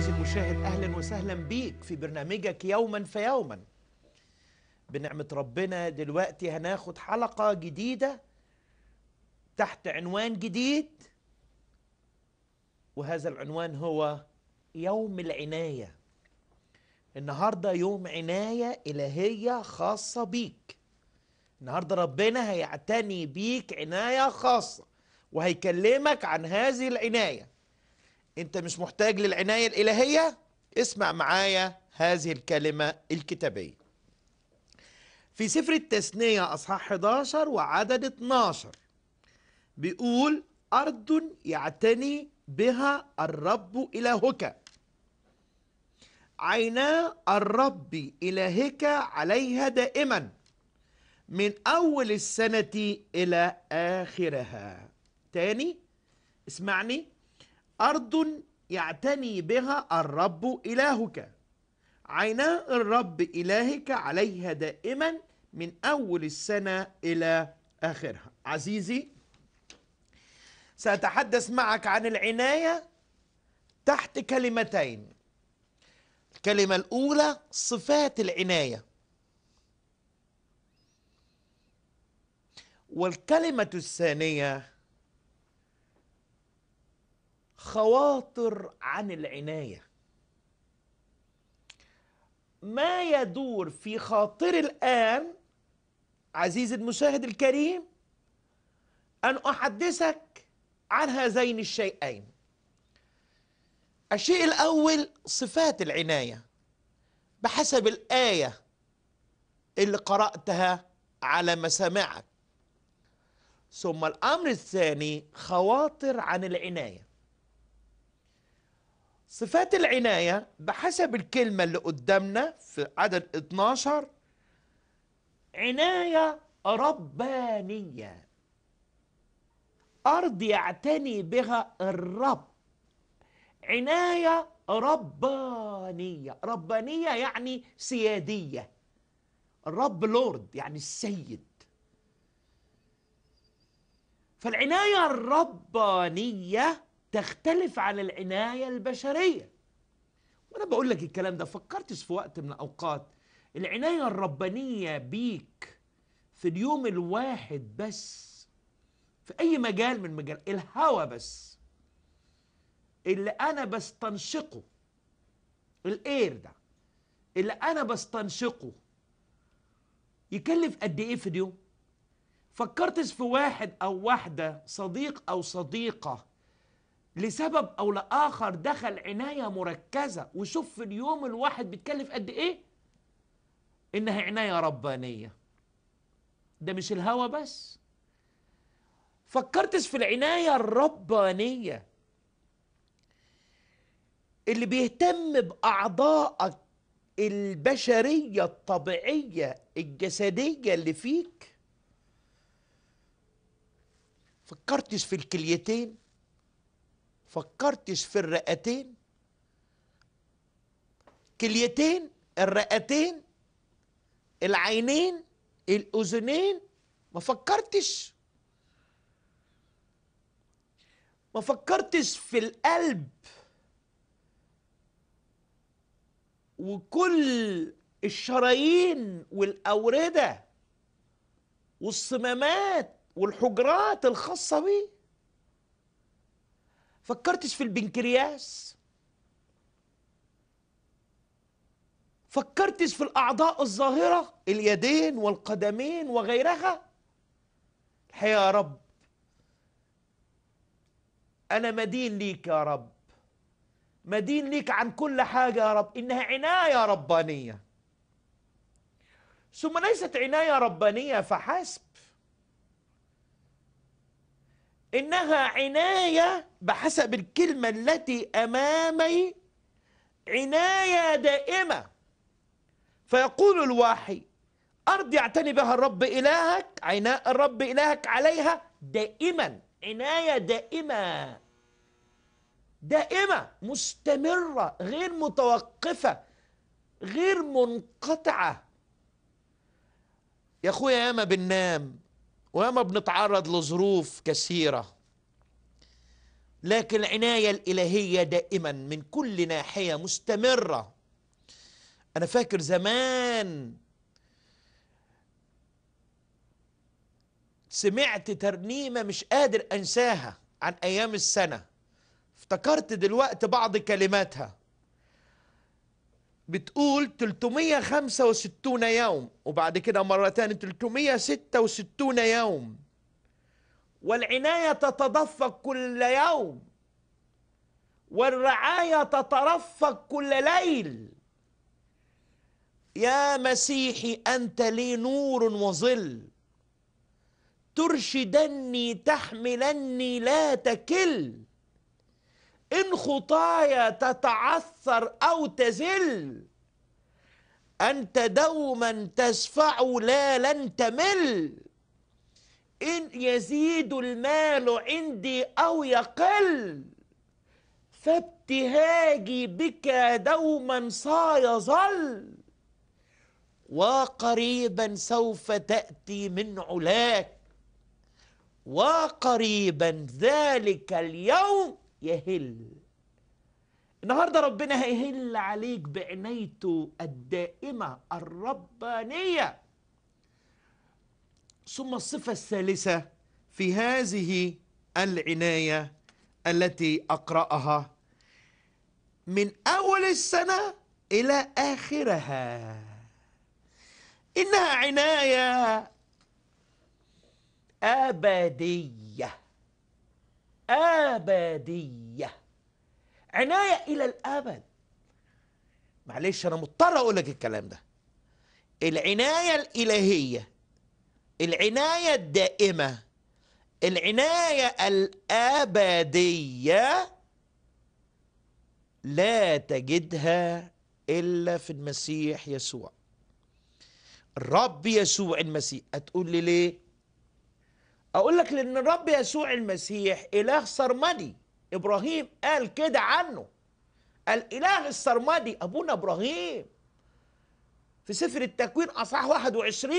عزيزي المشاهد اهلا وسهلا بيك في برنامجك يوما فيوما بنعمه ربنا دلوقتي هناخد حلقه جديده تحت عنوان جديد وهذا العنوان هو يوم العنايه النهارده يوم عنايه الهيه خاصه بيك النهارده ربنا هيعتني بيك عنايه خاصه وهيكلمك عن هذه العنايه انت مش محتاج للعناية الالهية اسمع معايا هذه الكلمة الكتابية في سفر التثنية اصحاح 11 وعدد 12 بيقول ارض يعتني بها الرب الهك عينا الرب الهك عليها دائما من اول السنه الى اخرها تاني اسمعني أرض يعتني بها الرب إلهك عينا الرب إلهك عليها دائما من أول السنة إلى آخرها عزيزي سأتحدث معك عن العناية تحت كلمتين الكلمة الأولى صفات العناية والكلمة الثانية خواطر عن العناية ما يدور في خاطر الآن عزيزي المشاهد الكريم أن أحدثك عن هذين الشيئين الشيء الأول صفات العناية بحسب الآية اللي قرأتها على مسامعك ثم الأمر الثاني خواطر عن العناية صفات العناية بحسب الكلمة اللي قدامنا في عدد 12 عناية ربانية أرض يعتني بها الرب عناية ربانية ربانية يعني سيادية الرب لورد يعني السيد فالعناية الربانية تختلف عن العناية البشرية وأنا بقول لك الكلام ده فكرتش في وقت من الأوقات العناية الربانية بيك في اليوم الواحد بس في أي مجال من مجال الهوى بس اللي أنا بستنشقه الاير ده اللي انا بستنشقه يكلف قد ايه في اليوم فكرتش في واحد او واحده صديق او صديقه لسبب او لاخر دخل عنايه مركزه وشوف في اليوم الواحد بيتكلف قد ايه انها عنايه ربانيه ده مش الهوى بس فكرتش في العنايه الربانيه اللي بيهتم باعضائك البشريه الطبيعيه الجسديه اللي فيك فكرتش في الكليتين فكرتش في الرئتين كليتين الرئتين العينين الاذنين ما فكرتش ما فكرتش في القلب وكل الشرايين والاورده والصمامات والحجرات الخاصه بيه فكرتش في البنكرياس فكرتش في الأعضاء الظاهرة اليدين والقدمين وغيرها الحقيقة يا رب أنا مدين ليك يا رب مدين ليك عن كل حاجة يا رب إنها عناية ربانية ثم ليست عناية ربانية فحسب إنها عناية بحسب الكلمة التي أمامي عناية دائمة فيقول الواحي أرض يعتني بها الرب إلهك عناء الرب إلهك عليها دائما عناية دائمة دائمة مستمرة غير متوقفة غير منقطعة يا أخويا ياما بننام وما بنتعرض لظروف كثيرة لكن العناية الإلهية دائما من كل ناحية مستمرة أنا فاكر زمان سمعت ترنيمة مش قادر أنساها عن أيام السنة افتكرت دلوقتي بعض كلماتها بتقول 365 يوم وبعد كده مرة ثانية 366 يوم والعناية تتدفق كل يوم والرعاية تترفق كل ليل يا مسيحي أنت لي نور وظل ترشدني تحملني لا تكل إن خطايا تتعثر أو تزل أنت دوما تسفع لا لن تمل إن يزيد المال عندي أو يقل فابتهاجي بك دوما سيظل وقريبا سوف تأتي من علاك وقريبا ذلك اليوم يهل النهاردة ربنا هيهل عليك بعنايته الدائمة الربانية ثم الصفة الثالثة في هذه العناية التي أقرأها من أول السنة إلى آخرها إنها عناية أبدية أبدية عناية إلى الأبد معلش أنا مضطر أقول لك الكلام ده العناية الإلهية العناية الدائمة العناية الأبدية لا تجدها إلا في المسيح يسوع الرب يسوع المسيح هتقول لي ليه اقول لك لان الرب يسوع المسيح اله سرمدي ابراهيم قال كده عنه الاله السرمدي ابونا ابراهيم في سفر التكوين اصحاح 21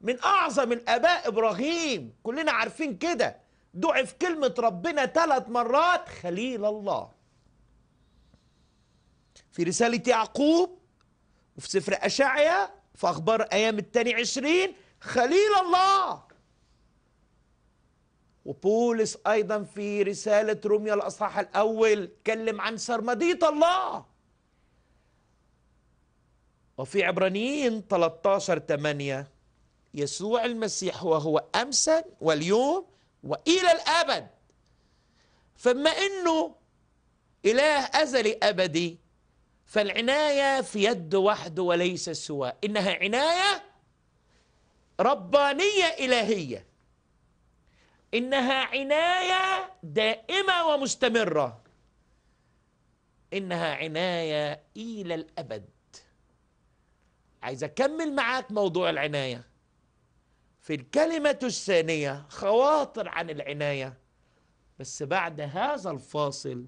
من اعظم الاباء ابراهيم كلنا عارفين كده ضعف كلمه ربنا ثلاث مرات خليل الله في رساله يعقوب وفي سفر اشعيا في اخبار ايام الثاني عشرين خليل الله وبولس أيضا في رسالة روميا الأصحاح الأول تكلم عن سرمدية الله وفي عبرانيين 13 8 يسوع المسيح وهو أمسا واليوم وإلى الأبد فما أنه إله أزلي أبدي فالعناية في يد وحده وليس سواه إنها عناية ربانية إلهية إنها عناية دائمة ومستمرة إنها عناية إلى الأبد عايز أكمل معاك موضوع العناية في الكلمة الثانية خواطر عن العناية بس بعد هذا الفاصل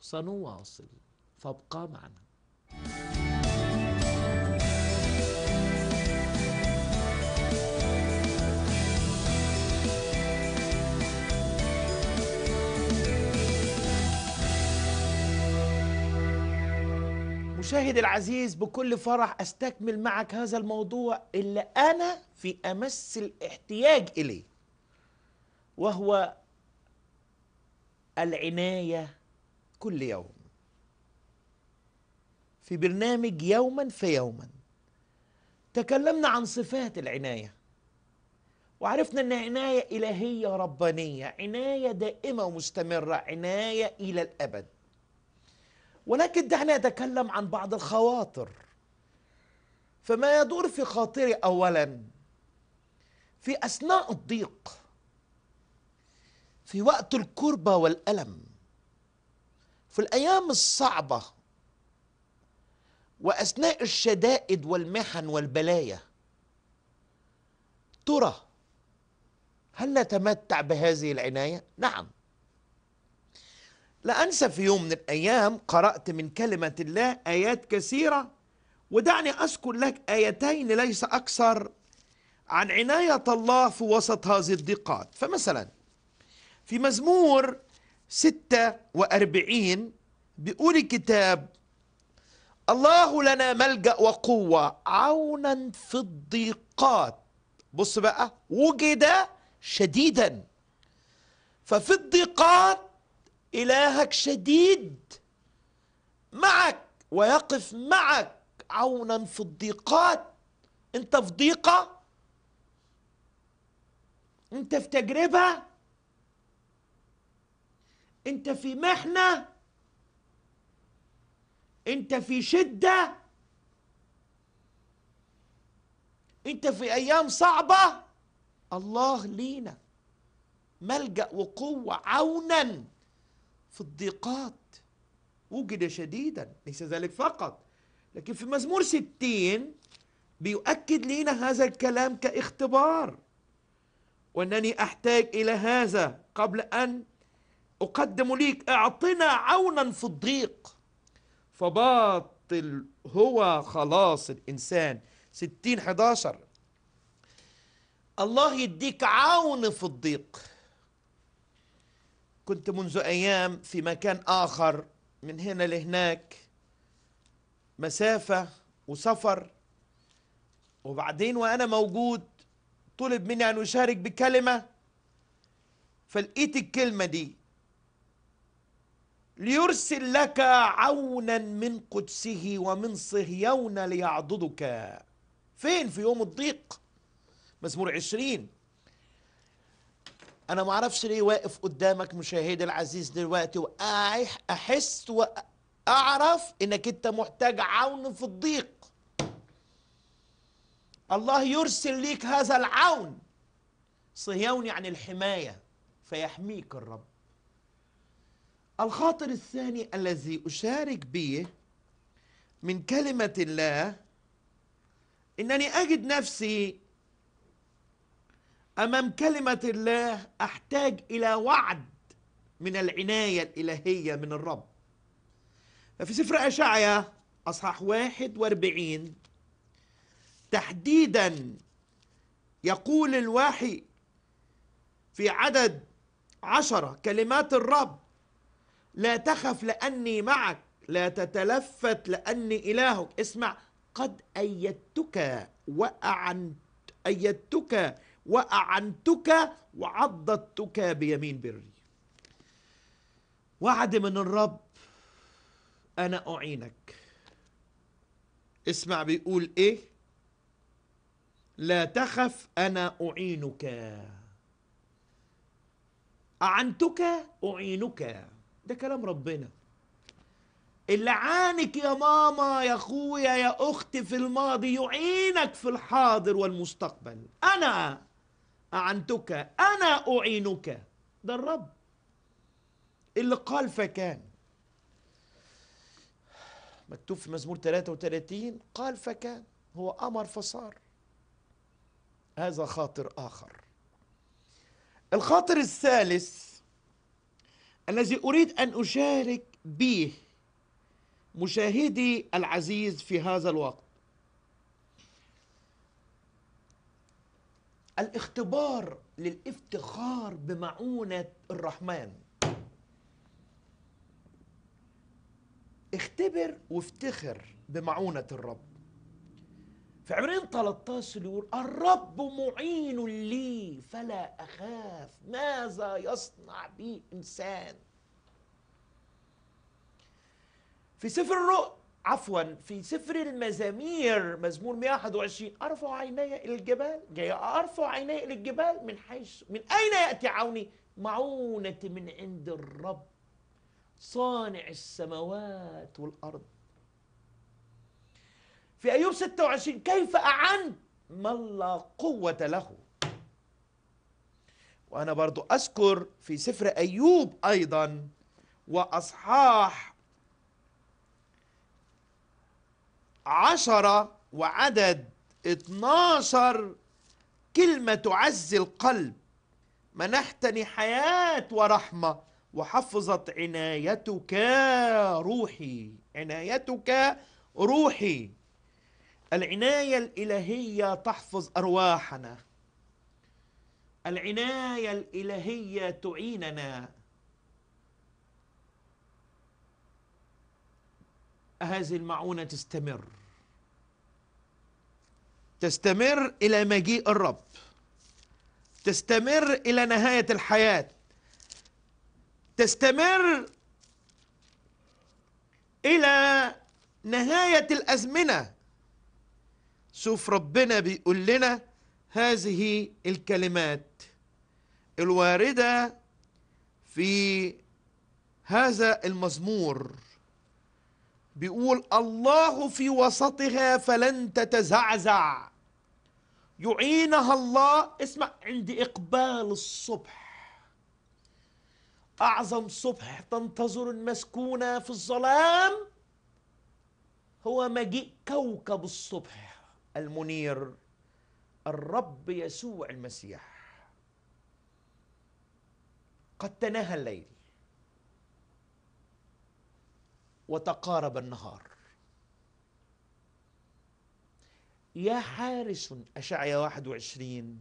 سنواصل فابقى معنا المشاهد العزيز بكل فرح استكمل معك هذا الموضوع اللي انا في امس الاحتياج اليه وهو العنايه كل يوم في برنامج يوما فيوما تكلمنا عن صفات العنايه وعرفنا ان عنايه الهيه ربانيه عنايه دائمه ومستمره عنايه الى الابد ولكن دعني أتكلم عن بعض الخواطر فما يدور في خاطري أولا في أثناء الضيق في وقت الكربة والألم في الأيام الصعبة وأثناء الشدائد والمحن والبلايا ترى هل نتمتع بهذه العناية؟ نعم لا أنسى في يوم من الأيام قرأت من كلمة الله آيات كثيرة ودعني أذكر لك آيتين ليس أكثر عن عناية الله في وسط هذه الضيقات فمثلا في مزمور 46 بيقول الكتاب الله لنا ملجأ وقوة عونا في الضيقات بص بقى وجد شديدا ففي الضيقات إلهك شديد معك ويقف معك عونا في الضيقات أنت في ضيقة أنت في تجربة أنت في محنة أنت في شدة أنت في أيام صعبة الله لينا ملجأ وقوة عونا في الضيقات وجد شديدا ليس ذلك فقط لكن في مزمور ستين بيؤكد لنا هذا الكلام كاختبار وأنني أحتاج إلى هذا قبل أن أقدم ليك أعطنا عونا في الضيق فباطل هو خلاص الإنسان ستين حداشر الله يديك عون في الضيق كنت منذ أيام في مكان آخر من هنا لهناك مسافة وسفر وبعدين وأنا موجود طلب مني أن أشارك بكلمة فلقيت الكلمة دي ليرسل لك عونا من قدسه ومن صهيون ليعضدك فين في يوم الضيق مزمور عشرين انا ما اعرفش ليه واقف قدامك مشاهدي العزيز دلوقتي واحس واعرف انك انت محتاج عون في الضيق الله يرسل ليك هذا العون صهيون يعني الحمايه فيحميك الرب الخاطر الثاني الذي اشارك به من كلمه الله انني اجد نفسي امام كلمه الله احتاج الى وعد من العنايه الالهيه من الرب ففي سفر اشعيا اصحاح 41 تحديدا يقول الوحي في عدد عشرة كلمات الرب لا تخف لأني معك لا تتلفت لأني إلهك اسمع قد أيدتك وأعنت أيدتك وأعنتك وعضدتك بيمين بري وعد من الرب أنا أعينك اسمع بيقول إيه لا تخف أنا أعينك أعنتك أعينك ده كلام ربنا اللي عانك يا ماما يا أخويا يا أختي في الماضي يعينك في الحاضر والمستقبل أنا أعنتك أنا أعينك ده الرب اللي قال فكان مكتوب في مزمور 33 قال فكان هو أمر فصار هذا خاطر آخر الخاطر الثالث الذي أريد أن أشارك به مشاهدي العزيز في هذا الوقت الاختبار للافتخار بمعونة الرحمن اختبر وافتخر بمعونة الرب في عمرين 13 يقول الرب معين لي فلا أخاف ماذا يصنع بي إنسان في سفر الرؤى عفوا في سفر المزامير مزمور 121 ارفع عيني الى الجبال جاي ارفع عيني الى الجبال من حيث من اين ياتي عوني معونتي من عند الرب صانع السماوات والارض في ايوب 26 كيف اعنت من لا قوه له وانا برضو اذكر في سفر ايوب ايضا واصحاح عشرة وعدد اتناشر كلمة تعزي القلب منحتني حياة ورحمة وحفظت عنايتك روحي عنايتك روحي العناية الإلهية تحفظ أرواحنا العناية الإلهية تعيننا هذه المعونة تستمر تستمر إلى مجيء الرب تستمر إلى نهاية الحياة تستمر إلى نهاية الأزمنة شوف ربنا بيقول لنا هذه الكلمات الواردة في هذا المزمور بيقول الله في وسطها فلن تتزعزع يعينها الله اسمع عند إقبال الصبح أعظم صبح تنتظر المسكونة في الظلام هو مجيء كوكب الصبح المنير الرب يسوع المسيح قد تناهى الليل وتقارب النهار يا حارس أشعيا 21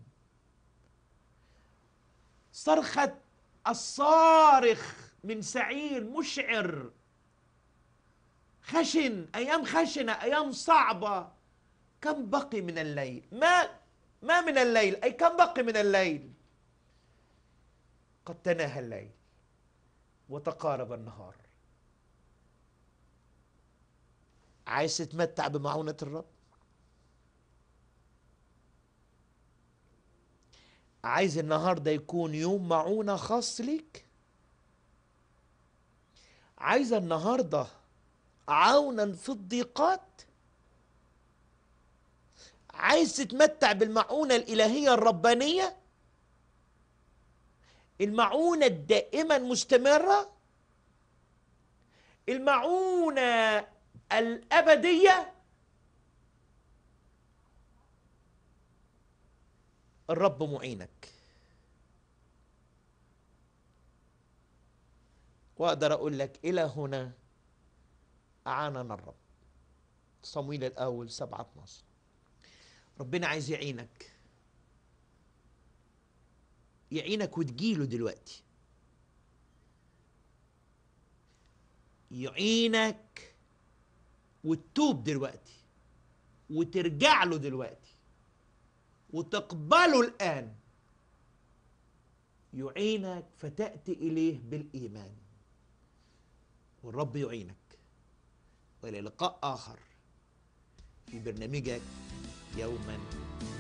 صرخة الصارخ من سعير مشعر خشن أيام خشنة أيام صعبة كم بقي من الليل ما ما من الليل أي كم بقي من الليل قد تناهى الليل وتقارب النهار عايز تتمتع بمعونة الرب عايز النهاردة يكون يوم معونة خاص ليك عايز النهاردة عونا في الضيقات عايز تتمتع بالمعونة الإلهية الربانية المعونة الدائمة المستمرة المعونة الأبدية الرب معينك وأقدر أقول لك إلى هنا أعاننا الرب صمويل الأول سبعة 12 ربنا عايز يعينك يعينك وتجيله دلوقتي يعينك وتتوب دلوقتي وترجع له دلوقتي وتقبله الآن يعينك فتأتي إليه بالإيمان والرب يعينك وإلى لقاء آخر في برنامجك يوما